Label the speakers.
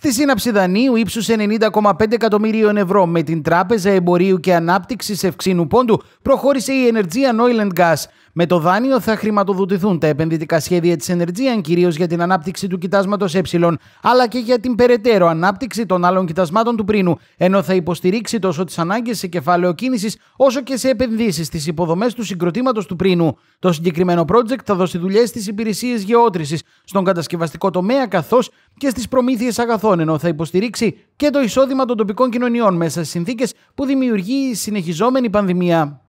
Speaker 1: Στη σύναψη δανείου ύψους 90,5 εκατομμυρίων ευρώ με την Τράπεζα Εμπορίου και Ανάπτυξης Ευξήνου Πόντου προχώρησε η Energean Oil and Gas. Με το δάνειο θα χρηματοδοτηθούν τα επενδυτικά σχέδια της Energean, κυρίως για την ανάπτυξη του κοιτάσματος Ε, αλλά και για την περαιτέρω ανάπτυξη των άλλων κοιτασμάτων του πρίνου, ενώ θα υποστηρίξει τόσο τις ανάγκες σε κεφάλαιο κίνησης όσο και σε επενδύσεις στις υποδομές του συγκροτήματος του πρίνου. Το συγκεκριμένο project θα δώσει δουλειές στις υπηρεσίες γεώτρησης, στον κατασκευαστικό τομέα καθώς και στις προμήθειες αγαθών, ενώ θα υποστηρίξει και το εισόδημα των τοπικών κοινωνιών μέσα στις συνθήκες που δημιουργεί η συνεχιζόμενη πανδημία.